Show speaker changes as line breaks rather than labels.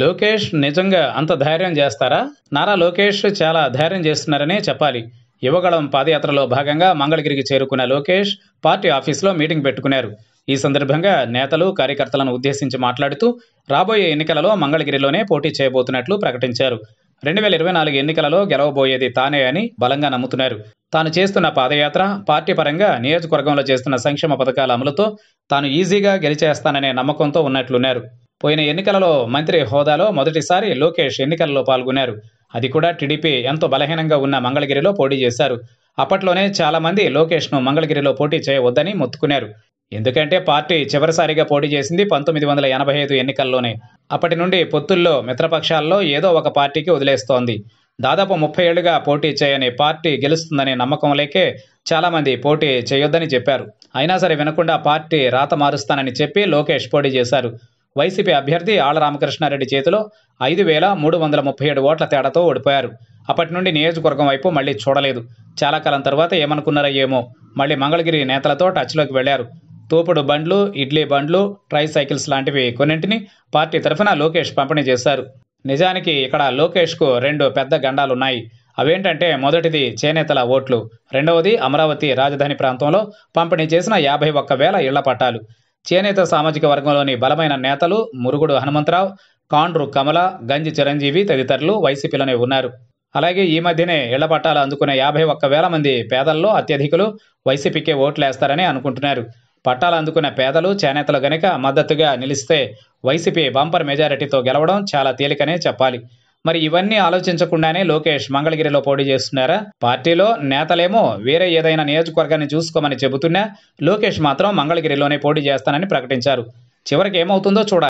లోకేష్ నిజంగా అంత ధైర్యం చేస్తారా నారా లోకేష్ చాలా ధైర్యం చేస్తున్నారనే చెప్పాలి యువగళం పాదయాత్రలో భాగంగా మంగళగిరికి చేరుకున్న లోకేష్ పార్టీ ఆఫీసులో మీటింగ్ పెట్టుకున్నారు ఈ సందర్భంగా నేతలు కార్యకర్తలను ఉద్దేశించి మాట్లాడుతూ రాబోయే ఎన్నికలలో మంగళగిరిలోనే పోటీ చేయబోతున్నట్లు ప్రకటించారు రెండు వేల ఇరవై నాలుగు ఎన్నికలలో గెలవబోయేది తానే అని బలంగా నమ్ముతున్నారు తాను చేస్తున్న పాదయాత్ర పార్టీ పరంగా నియోజకవర్గంలో చేస్తున్న సంక్షేమ పథకాల అమలుతో తాను ఈజీగా గెలిచేస్తాననే నమ్మకంతో ఉన్నట్లున్నారు పోయిన ఎన్నికలలో మంత్రి హోదాలో మొదటిసారి లోకేష్ ఎన్నికలలో పాల్గొన్నారు అది కూడా టీడీపీ ఎంతో బలహీనంగా ఉన్న మంగళగిరిలో పోటీ చేశారు అప్పట్లోనే చాలామంది లోకేష్ను మంగళగిరిలో పోటీ చేయవద్దని మొత్తుకున్నారు ఎందుకంటే పార్టీ చివరిసారిగా పోటీ చేసింది పంతొమ్మిది వందల ఎనభై ఐదు ఎన్నికల్లోనే అప్పటి నుండి పొత్తుల్లో మిత్రపక్షాల్లో ఏదో ఒక పార్టీకి వదిలేస్తోంది దాదాపు ముప్పై ఏళ్లుగా పోటీ చేయని పార్టీ గెలుస్తుందనే నమ్మకం లేకే చాలామంది పోటీ చేయొద్దని చెప్పారు అయినా సరే వినకుండా పార్టీ రాత మారుస్తానని చెప్పి లోకేష్ పోటీ చేశారు వైసీపీ అభ్యర్థి ఆళ్ల రామకృష్ణారెడ్డి చేతిలో ఐదు వేల మూడు వందల ముప్పై ఏడు ఓట్ల తేడాతో ఓడిపోయారు అప్పటి నుండి నియోజకవర్గం వైపు మళ్ళీ చూడలేదు చాలా కాలం తర్వాత ఏమనుకున్నారో ఏమో మళ్ళీ మంగళగిరి నేతలతో టచ్లోకి వెళ్లారు తోపుడు బండ్లు ఇడ్లీ బండ్లు ట్రై సైకిల్స్ లాంటివి కొన్నింటిని పార్టీ తరఫున లోకేష్ పంపిణీ చేశారు నిజానికి ఇక్కడ లోకేష్కు రెండు పెద్ద గండాలున్నాయి అవేంటంటే మొదటిది చేనేతల ఓట్లు రెండవది అమరావతి రాజధాని ప్రాంతంలో పంపిణీ చేసిన యాభై ఒక్క వేల ఇళ్ల పట్టాలు చేనేత సామాజిక వర్గంలోని బలమైన నేతలు మురుగుడు హనుమంతరావు కాండ్రు కమల గంజి చిరంజీవి తదితరులు వైసీపీలోనే ఉన్నారు అలాగే ఈ మధ్యనే ఇళ్ల పట్టాలు అందుకునే యాభై ఒక్క వేల మంది పేదల్లో అత్యధికులు వైసీపీకే ఓట్లేస్తారని అనుకుంటున్నారు పట్టాలు అందుకున్న పేదలు చేనేతలు గనుక మద్దతుగా నిలిస్తే వైసీపీ బంపర్ మెజారిటీతో గెలవడం చాలా తేలికనే చెప్పాలి మరి ఇవన్నీ ఆలోచించకుండానే లోకేష్ మంగళగిరిలో పోటీ చేస్తున్నారా పార్టీలో నేతలేమో వేరే ఏదైనా నియోజకవర్గాన్ని చూసుకోమని చెబుతున్నా లోకేష్ మాత్రం మంగళగిరిలోనే పోటీ చేస్తానని ప్రకటించారు చివరికి ఏమవుతుందో చూడాలి